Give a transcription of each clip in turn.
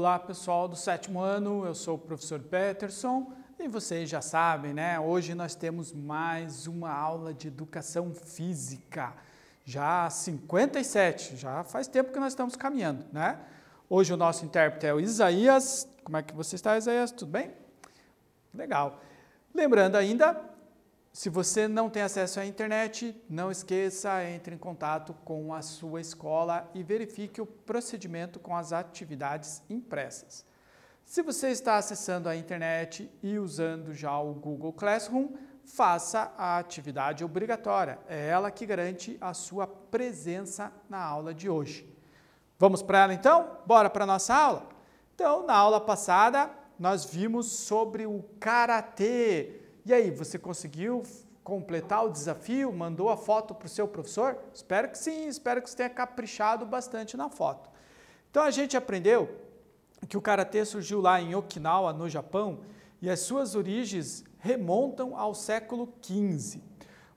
Olá pessoal do sétimo ano, eu sou o professor Peterson e vocês já sabem, né? Hoje nós temos mais uma aula de educação física, já 57, já faz tempo que nós estamos caminhando, né? Hoje o nosso intérprete é o Isaías. Como é que você está, Isaías? Tudo bem? Legal. Lembrando ainda se você não tem acesso à internet, não esqueça, entre em contato com a sua escola e verifique o procedimento com as atividades impressas. Se você está acessando a internet e usando já o Google Classroom, faça a atividade obrigatória. É ela que garante a sua presença na aula de hoje. Vamos para ela então? Bora para a nossa aula? Então, na aula passada, nós vimos sobre o Karatê e aí, você conseguiu completar o desafio? Mandou a foto para o seu professor? Espero que sim, espero que você tenha caprichado bastante na foto. Então a gente aprendeu que o karatê surgiu lá em Okinawa, no Japão, e as suas origens remontam ao século XV.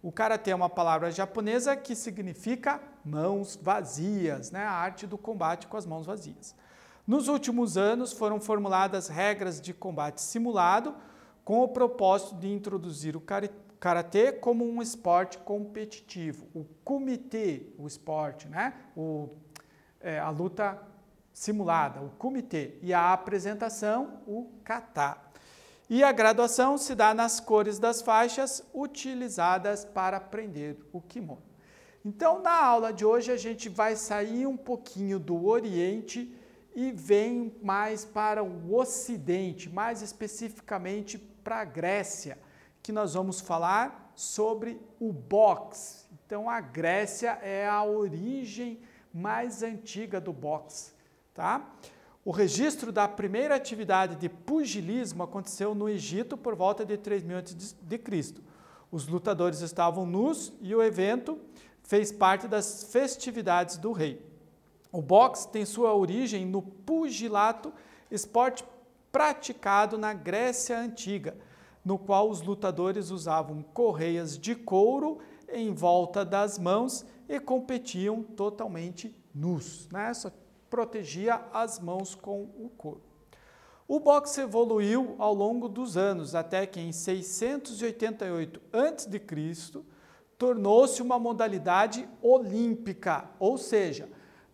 O karatê é uma palavra japonesa que significa mãos vazias, né? a arte do combate com as mãos vazias. Nos últimos anos foram formuladas regras de combate simulado, com o propósito de introduzir o karatê como um esporte competitivo. O comitê, o esporte, né? O, é, a luta simulada, o comitê, e a apresentação, o kata. E a graduação se dá nas cores das faixas utilizadas para aprender o kimono. Então, na aula de hoje, a gente vai sair um pouquinho do Oriente e vem mais para o Ocidente, mais especificamente para a Grécia, que nós vamos falar sobre o boxe. Então, a Grécia é a origem mais antiga do boxe, tá? O registro da primeira atividade de pugilismo aconteceu no Egito por volta de 3000 a.C. Os lutadores estavam nus e o evento fez parte das festividades do rei. O boxe tem sua origem no pugilato, esporte praticado na Grécia Antiga, no qual os lutadores usavam correias de couro em volta das mãos e competiam totalmente nus, né? Só protegia as mãos com o corpo. O boxe evoluiu ao longo dos anos, até que em 688 a.C. tornou-se uma modalidade olímpica, ou seja,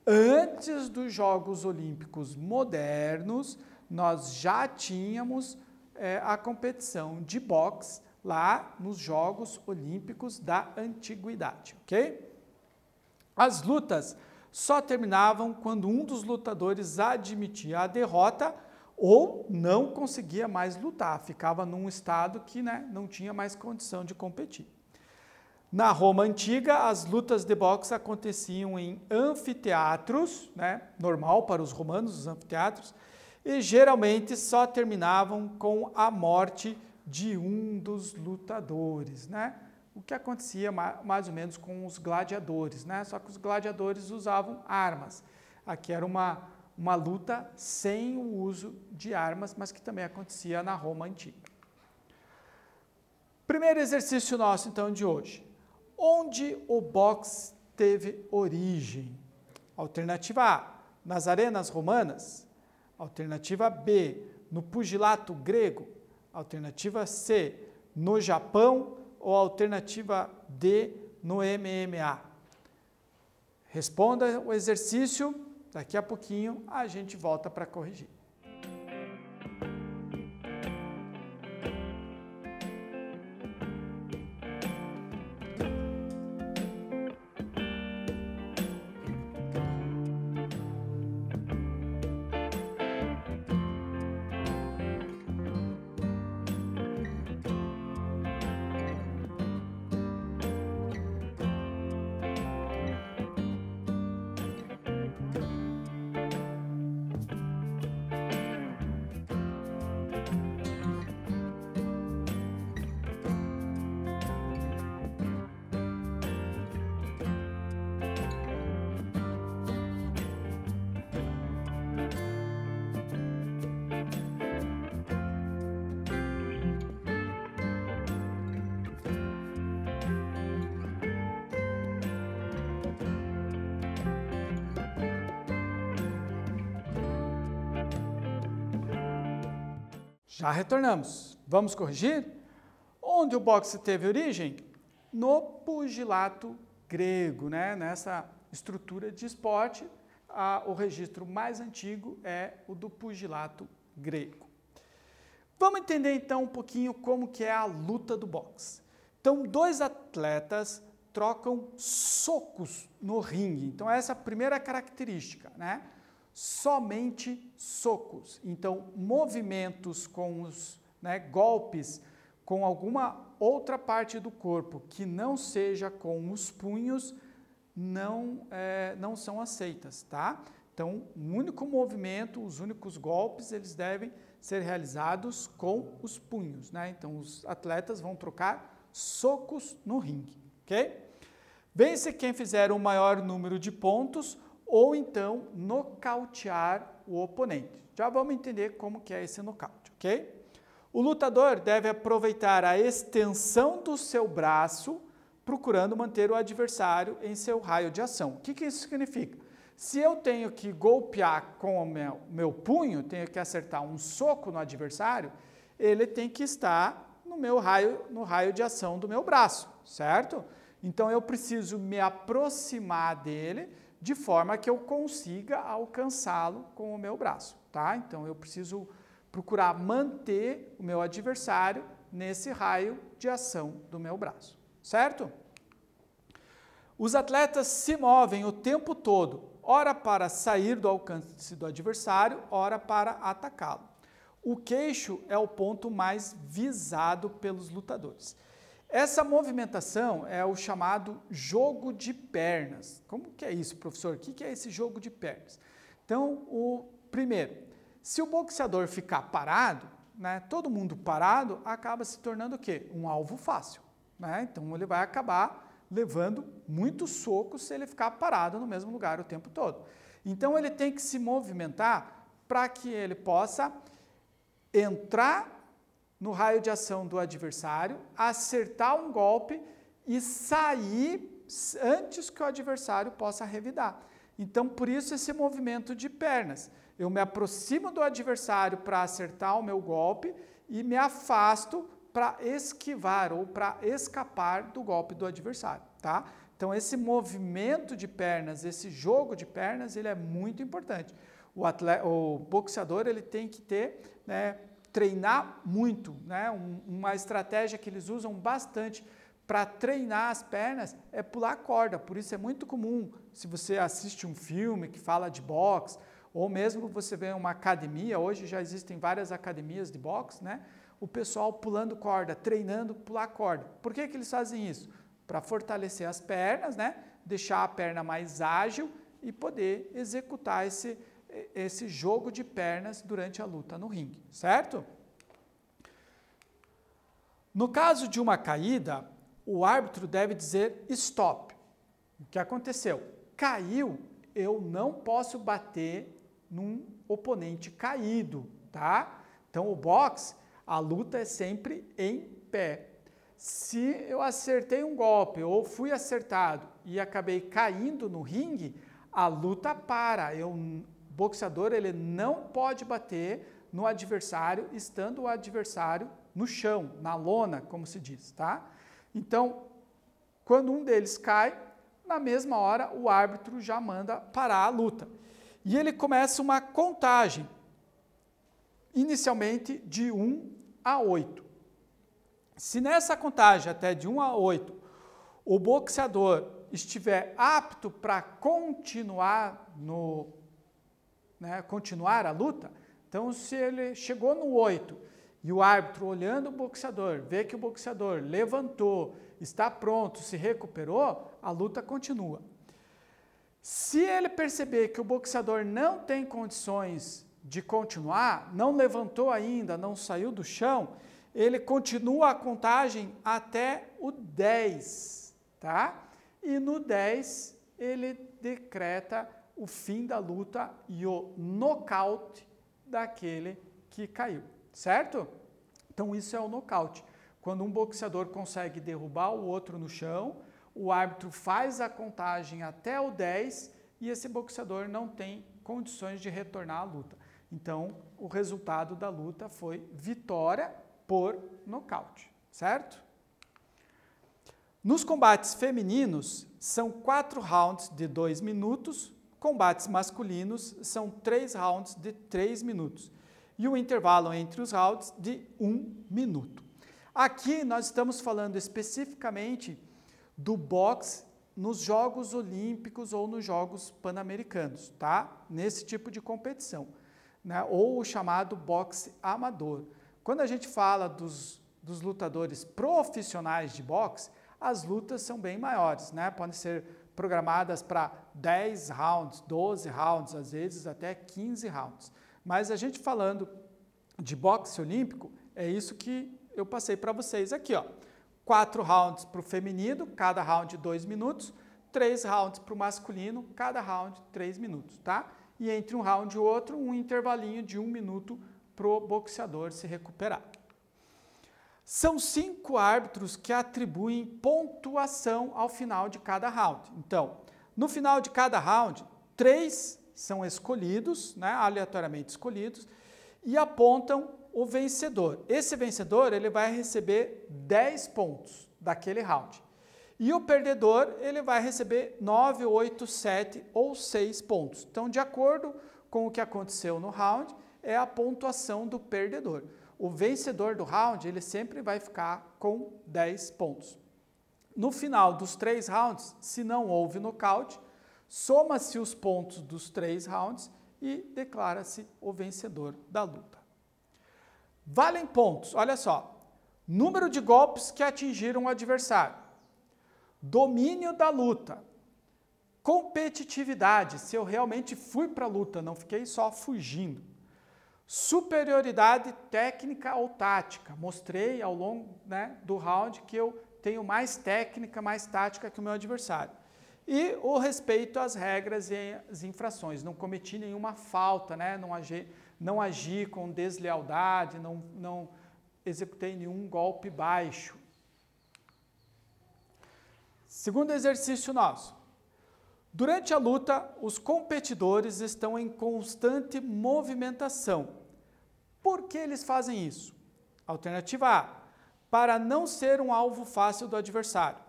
antes dos Jogos Olímpicos modernos, nós já tínhamos é, a competição de boxe lá nos Jogos Olímpicos da Antiguidade, ok? As lutas só terminavam quando um dos lutadores admitia a derrota ou não conseguia mais lutar, ficava num estado que né, não tinha mais condição de competir. Na Roma antiga, as lutas de boxe aconteciam em anfiteatros, né, normal para os romanos, os anfiteatros, e geralmente só terminavam com a morte de um dos lutadores, né? O que acontecia mais ou menos com os gladiadores, né? Só que os gladiadores usavam armas. Aqui era uma, uma luta sem o uso de armas, mas que também acontecia na Roma antiga. Primeiro exercício nosso então de hoje. Onde o boxe teve origem? Alternativa A, nas arenas romanas. Alternativa B, no pugilato grego. Alternativa C, no Japão. Ou alternativa D, no MMA. Responda o exercício. Daqui a pouquinho a gente volta para corrigir. Já retornamos. Vamos corrigir? Onde o boxe teve origem? No pugilato grego, né? nessa estrutura de esporte, a, o registro mais antigo é o do pugilato grego. Vamos entender então um pouquinho como que é a luta do boxe. Então, dois atletas trocam socos no ringue. Então, essa é a primeira característica, né? somente socos. Então, movimentos com os né, golpes com alguma outra parte do corpo que não seja com os punhos não, é, não são aceitas, tá? Então, um único movimento, os únicos golpes, eles devem ser realizados com os punhos, né? Então, os atletas vão trocar socos no ringue, ok? Vence quem fizer o maior número de pontos ou então nocautear o oponente. Já vamos entender como que é esse nocaute, ok? O lutador deve aproveitar a extensão do seu braço, procurando manter o adversário em seu raio de ação. O que, que isso significa? Se eu tenho que golpear com o meu, meu punho, tenho que acertar um soco no adversário, ele tem que estar no meu raio, no raio de ação do meu braço, certo? Então eu preciso me aproximar dele de forma que eu consiga alcançá-lo com o meu braço, tá? Então eu preciso procurar manter o meu adversário nesse raio de ação do meu braço, certo? Os atletas se movem o tempo todo, ora para sair do alcance do adversário, ora para atacá-lo. O queixo é o ponto mais visado pelos lutadores. Essa movimentação é o chamado jogo de pernas. Como que é isso, professor? O que é esse jogo de pernas? Então, o primeiro, se o boxeador ficar parado, né, todo mundo parado acaba se tornando o quê? Um alvo fácil. Né? Então ele vai acabar levando muitos socos se ele ficar parado no mesmo lugar o tempo todo. Então ele tem que se movimentar para que ele possa entrar no raio de ação do adversário, acertar um golpe e sair antes que o adversário possa revidar. Então, por isso esse movimento de pernas. Eu me aproximo do adversário para acertar o meu golpe e me afasto para esquivar ou para escapar do golpe do adversário, tá? Então esse movimento de pernas, esse jogo de pernas, ele é muito importante. O, atleta, o boxeador ele tem que ter né, treinar muito, né? Um, uma estratégia que eles usam bastante para treinar as pernas é pular corda. Por isso é muito comum, se você assiste um filme que fala de boxe, ou mesmo você vê uma academia, hoje já existem várias academias de boxe, né? O pessoal pulando corda, treinando pular corda. Por que, que eles fazem isso? Para fortalecer as pernas, né? Deixar a perna mais ágil e poder executar esse esse jogo de pernas durante a luta no ringue, certo? No caso de uma caída, o árbitro deve dizer stop. O que aconteceu? Caiu, eu não posso bater num oponente caído, tá? Então o boxe, a luta é sempre em pé. Se eu acertei um golpe ou fui acertado e acabei caindo no ringue, a luta para. Eu boxeador ele não pode bater no adversário estando o adversário no chão, na lona, como se diz, tá? Então, quando um deles cai, na mesma hora o árbitro já manda parar a luta. E ele começa uma contagem, inicialmente de 1 a 8. Se nessa contagem até de 1 a 8 o boxeador estiver apto para continuar no né, continuar a luta. Então, se ele chegou no 8 e o árbitro olhando o boxeador, vê que o boxeador levantou, está pronto, se recuperou, a luta continua. Se ele perceber que o boxeador não tem condições de continuar, não levantou ainda, não saiu do chão, ele continua a contagem até o 10, tá? E no 10 ele decreta o fim da luta e o nocaute daquele que caiu, certo? Então isso é o nocaute. Quando um boxeador consegue derrubar o outro no chão, o árbitro faz a contagem até o 10 e esse boxeador não tem condições de retornar à luta. Então, o resultado da luta foi vitória por nocaute, certo? Nos combates femininos, são quatro rounds de dois minutos, Combates masculinos são três rounds de três minutos e o intervalo entre os rounds de um minuto. Aqui nós estamos falando especificamente do boxe nos Jogos Olímpicos ou nos Jogos Pan-Americanos, tá? Nesse tipo de competição, né? ou o chamado boxe amador. Quando a gente fala dos, dos lutadores profissionais de boxe, as lutas são bem maiores, né? Podem ser programadas para 10 rounds, 12 rounds, às vezes até 15 rounds. Mas a gente falando de boxe olímpico, é isso que eu passei para vocês aqui, ó. Quatro rounds para o feminino, cada round dois minutos. Três rounds para o masculino, cada round três minutos, tá? E entre um round e outro, um intervalinho de um minuto para o boxeador se recuperar. São cinco árbitros que atribuem pontuação ao final de cada round. Então, no final de cada round, três são escolhidos, né, aleatoriamente escolhidos, e apontam o vencedor. Esse vencedor ele vai receber 10 pontos daquele round. E o perdedor ele vai receber 9, 8, 7 ou 6 pontos. Então, de acordo com o que aconteceu no round, é a pontuação do perdedor o vencedor do round ele sempre vai ficar com 10 pontos. No final dos três rounds, se não houve nocaute, soma-se os pontos dos três rounds e declara-se o vencedor da luta. Valem pontos, olha só. Número de golpes que atingiram o adversário. Domínio da luta. Competitividade, se eu realmente fui para a luta, não fiquei só fugindo. Superioridade técnica ou tática. Mostrei ao longo né, do round que eu tenho mais técnica, mais tática que o meu adversário. E o respeito às regras e às infrações. Não cometi nenhuma falta, né? não, agi, não agi com deslealdade, não, não executei nenhum golpe baixo. Segundo exercício nosso. Durante a luta, os competidores estão em constante movimentação por que eles fazem isso? Alternativa A, para não ser um alvo fácil do adversário.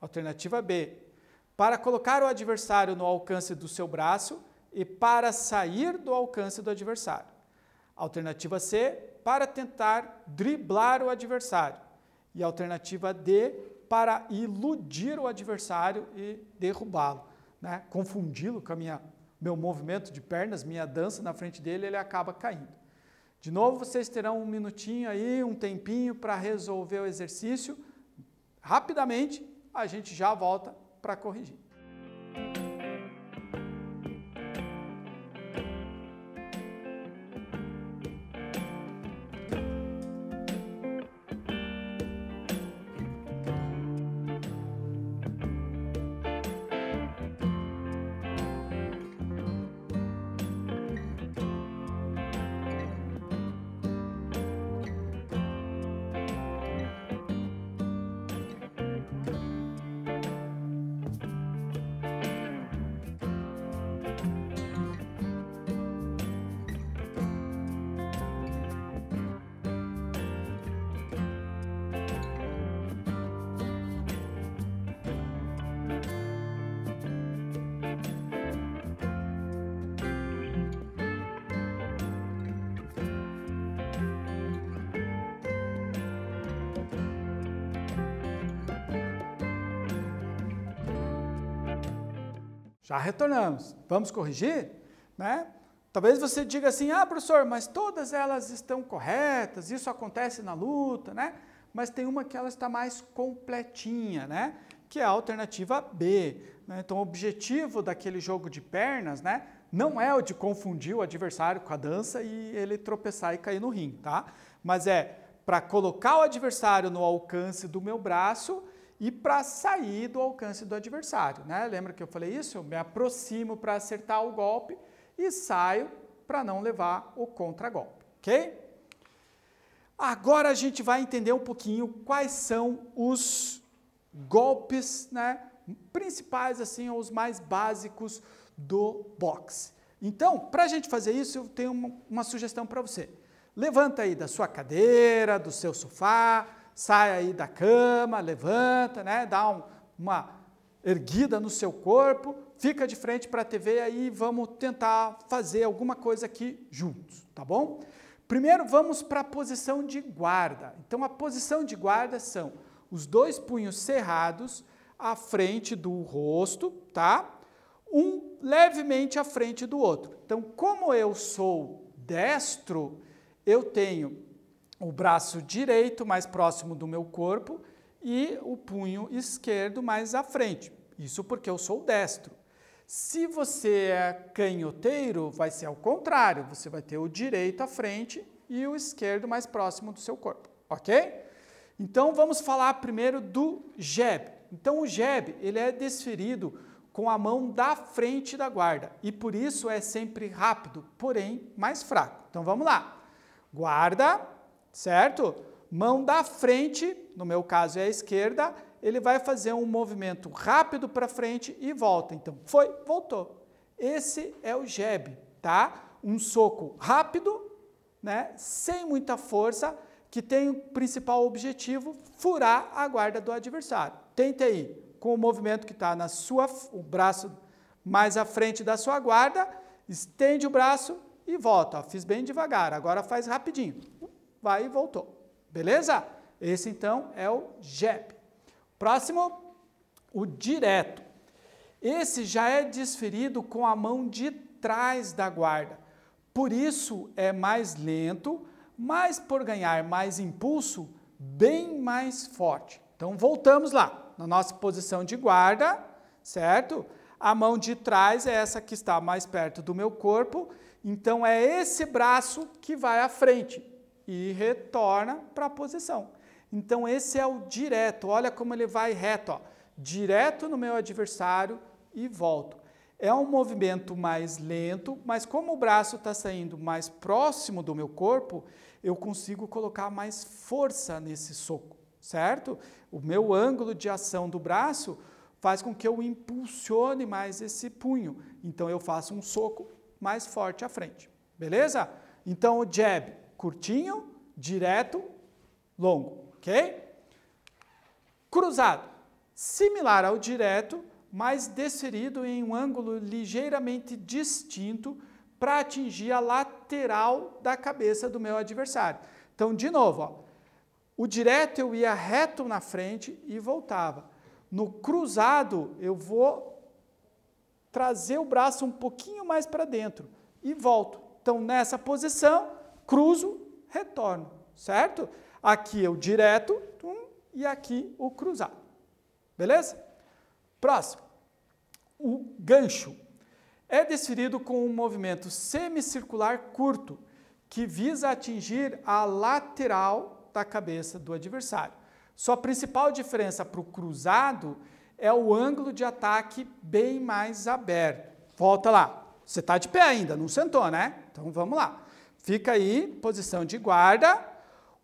Alternativa B, para colocar o adversário no alcance do seu braço e para sair do alcance do adversário. Alternativa C, para tentar driblar o adversário. E alternativa D, para iludir o adversário e derrubá-lo, né? confundi-lo com minha, meu movimento de pernas, minha dança na frente dele, ele acaba caindo. De novo, vocês terão um minutinho aí, um tempinho para resolver o exercício. Rapidamente, a gente já volta para corrigir. Já retornamos. Vamos corrigir? Né? Talvez você diga assim, ah, professor, mas todas elas estão corretas, isso acontece na luta, né? Mas tem uma que ela está mais completinha, né? Que é a alternativa B. Né? Então, o objetivo daquele jogo de pernas, né? Não é o de confundir o adversário com a dança e ele tropeçar e cair no rim, tá? Mas é para colocar o adversário no alcance do meu braço e para sair do alcance do adversário. Né? Lembra que eu falei isso? Eu me aproximo para acertar o golpe e saio para não levar o contragolpe, ok? Agora a gente vai entender um pouquinho quais são os golpes né, principais, assim, ou os mais básicos do boxe. Então, para a gente fazer isso, eu tenho uma, uma sugestão para você. Levanta aí da sua cadeira, do seu sofá, sai aí da cama, levanta, né? dá um, uma erguida no seu corpo, fica de frente para a TV aí vamos tentar fazer alguma coisa aqui juntos, tá bom? Primeiro vamos para a posição de guarda. Então a posição de guarda são os dois punhos cerrados à frente do rosto, tá? Um levemente à frente do outro. Então, como eu sou destro, eu tenho o braço direito mais próximo do meu corpo e o punho esquerdo mais à frente. Isso porque eu sou destro. Se você é canhoteiro, vai ser ao contrário. Você vai ter o direito à frente e o esquerdo mais próximo do seu corpo, ok? Então vamos falar primeiro do jab. Então o jab ele é desferido com a mão da frente da guarda e por isso é sempre rápido, porém mais fraco. Então vamos lá. Guarda, certo? Mão da frente, no meu caso é a esquerda, ele vai fazer um movimento rápido para frente e volta. Então, foi, voltou. Esse é o jab, tá? Um soco rápido, né? Sem muita força, que tem o principal objetivo furar a guarda do adversário. Tenta aí, com o movimento que está na sua, o braço mais à frente da sua guarda, estende o braço e volta. Ó, fiz bem devagar, agora faz rapidinho vai e voltou. Beleza? Esse então é o JEP. Próximo, o direto. Esse já é desferido com a mão de trás da guarda. Por isso é mais lento, mas por ganhar mais impulso, bem mais forte. Então voltamos lá, na nossa posição de guarda, certo? A mão de trás é essa que está mais perto do meu corpo, então é esse braço que vai à frente e retorna para a posição. Então esse é o direto, olha como ele vai reto, ó. direto no meu adversário e volto. É um movimento mais lento, mas como o braço está saindo mais próximo do meu corpo, eu consigo colocar mais força nesse soco, certo? O meu ângulo de ação do braço faz com que eu impulsione mais esse punho. Então eu faço um soco mais forte à frente, beleza? Então o jab curtinho, direto, longo, ok? Cruzado, similar ao direto, mas desferido em um ângulo ligeiramente distinto para atingir a lateral da cabeça do meu adversário. Então, de novo, ó, o direto eu ia reto na frente e voltava. No cruzado, eu vou trazer o braço um pouquinho mais para dentro e volto. Então, nessa posição, cruzo, retorno, certo? Aqui é o direto tum, e aqui o cruzado. Beleza? Próximo. O gancho é desferido com um movimento semicircular curto que visa atingir a lateral da cabeça do adversário. Sua principal diferença para o cruzado é o ângulo de ataque bem mais aberto. Volta lá. Você está de pé ainda, não sentou, né? Então vamos lá. Fica aí, posição de guarda.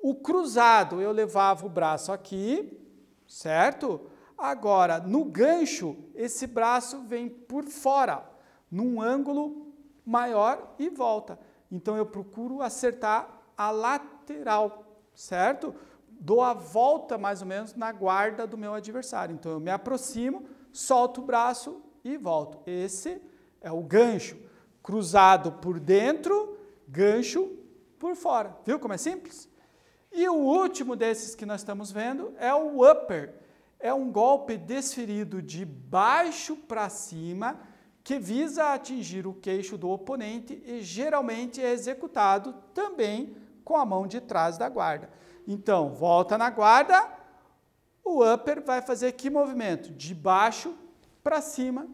O cruzado, eu levava o braço aqui, certo? Agora, no gancho, esse braço vem por fora, num ângulo maior e volta. Então, eu procuro acertar a lateral, certo? Dou a volta, mais ou menos, na guarda do meu adversário. Então, eu me aproximo, solto o braço e volto. Esse é o gancho. Cruzado por dentro, gancho por fora. Viu como é simples? E o último desses que nós estamos vendo é o upper. É um golpe desferido de baixo para cima que visa atingir o queixo do oponente e geralmente é executado também com a mão de trás da guarda. Então, volta na guarda, o upper vai fazer que movimento? De baixo para cima,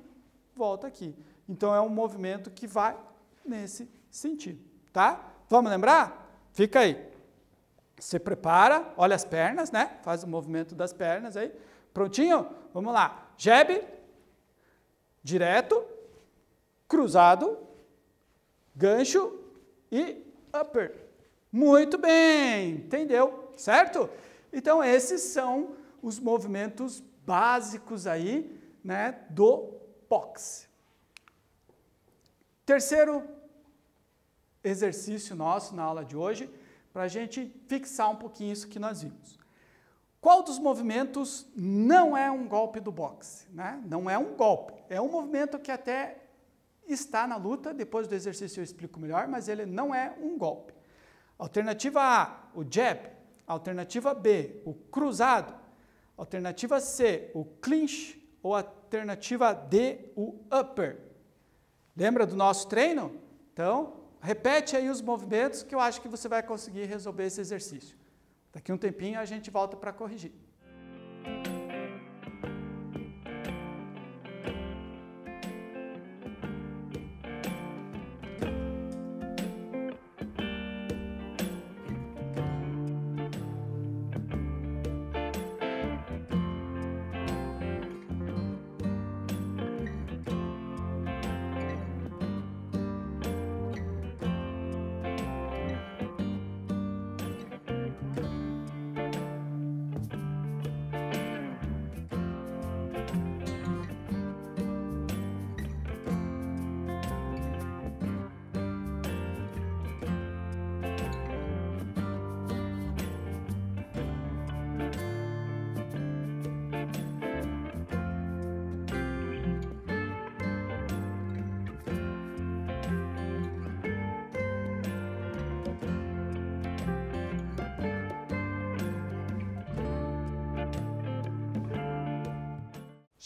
volta aqui. Então, é um movimento que vai nesse sentido tá? Vamos lembrar? Fica aí. Se prepara, olha as pernas, né? Faz o movimento das pernas aí. Prontinho? Vamos lá. Jebe, direto, cruzado, gancho e upper. Muito bem, entendeu? Certo? Então esses são os movimentos básicos aí, né, do boxe. Terceiro exercício nosso na aula de hoje para a gente fixar um pouquinho isso que nós vimos. Qual dos movimentos não é um golpe do boxe? Né? Não é um golpe, é um movimento que até está na luta, depois do exercício eu explico melhor, mas ele não é um golpe. Alternativa A, o jab. Alternativa B, o cruzado. Alternativa C, o clinch. Ou alternativa D, o upper. Lembra do nosso treino? Então, Repete aí os movimentos que eu acho que você vai conseguir resolver esse exercício. Daqui um tempinho a gente volta para corrigir.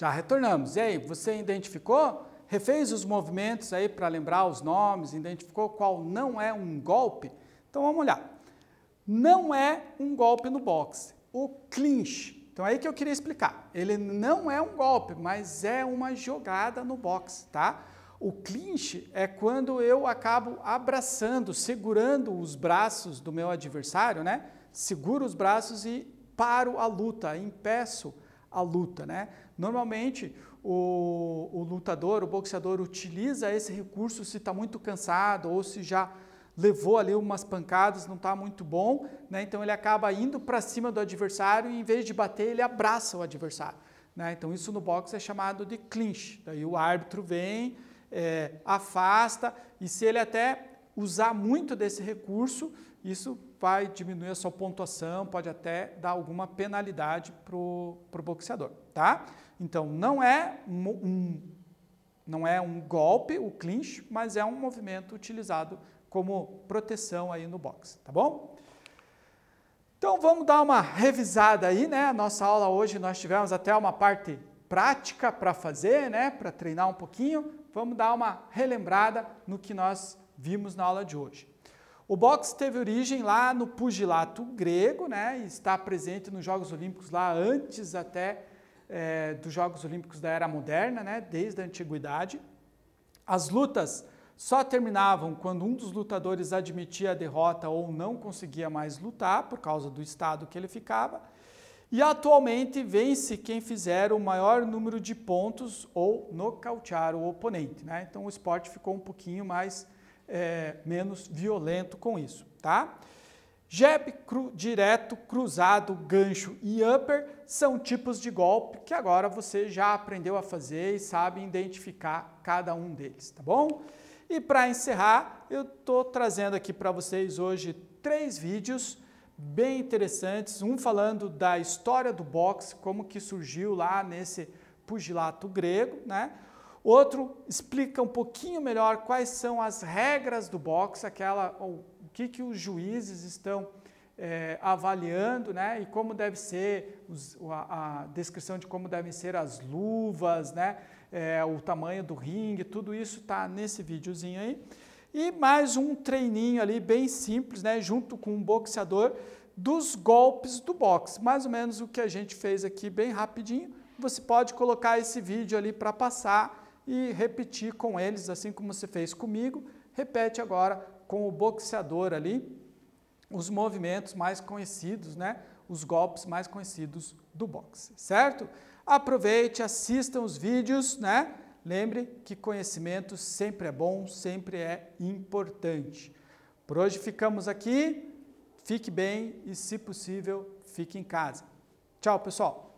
Já retornamos. E aí, você identificou? Refez os movimentos aí para lembrar os nomes, identificou qual não é um golpe? Então vamos olhar. Não é um golpe no boxe, o clinch. Então é aí que eu queria explicar. Ele não é um golpe, mas é uma jogada no boxe, tá? O clinch é quando eu acabo abraçando, segurando os braços do meu adversário, né? Seguro os braços e paro a luta, impeço a luta, né? Normalmente o, o lutador, o boxeador utiliza esse recurso se está muito cansado ou se já levou ali umas pancadas, não está muito bom, né? Então ele acaba indo para cima do adversário e em vez de bater ele abraça o adversário, né? Então isso no boxe é chamado de clinch. Daí o árbitro vem, é, afasta e se ele até usar muito desse recurso, isso vai diminuir a sua pontuação, pode até dar alguma penalidade para o boxeador, tá? Então, não é um, não é um golpe, o clinch, mas é um movimento utilizado como proteção aí no boxe, tá bom? Então, vamos dar uma revisada aí, né? Nossa aula hoje nós tivemos até uma parte prática para fazer, né? Para treinar um pouquinho. Vamos dar uma relembrada no que nós vimos na aula de hoje. O boxe teve origem lá no pugilato grego, né? E está presente nos Jogos Olímpicos lá antes até é, dos Jogos Olímpicos da Era Moderna, né? Desde a antiguidade. As lutas só terminavam quando um dos lutadores admitia a derrota ou não conseguia mais lutar por causa do estado que ele ficava. E atualmente vence quem fizer o maior número de pontos ou nocautear o oponente. Né? Então o esporte ficou um pouquinho mais é, menos violento com isso, tá? Jab, cru, direto, cruzado, gancho e upper são tipos de golpe que agora você já aprendeu a fazer e sabe identificar cada um deles, tá bom? E para encerrar, eu estou trazendo aqui para vocês hoje três vídeos bem interessantes, um falando da história do boxe, como que surgiu lá nesse pugilato grego, né? Outro explica um pouquinho melhor quais são as regras do boxe, aquela, o que, que os juízes estão é, avaliando, né? E como deve ser os, a, a, descrição de como devem ser as luvas, né? É, o tamanho do ringue, tudo isso está nesse videozinho aí. E mais um treininho ali bem simples, né? Junto com um boxeador dos golpes do boxe, mais ou menos o que a gente fez aqui bem rapidinho. Você pode colocar esse vídeo ali para passar e repetir com eles, assim como você fez comigo. Repete agora com o boxeador ali os movimentos mais conhecidos, né? Os golpes mais conhecidos do boxe, certo? Aproveite, assistam os vídeos, né? Lembre que conhecimento sempre é bom, sempre é importante. Por hoje ficamos aqui. Fique bem e, se possível, fique em casa. Tchau, pessoal!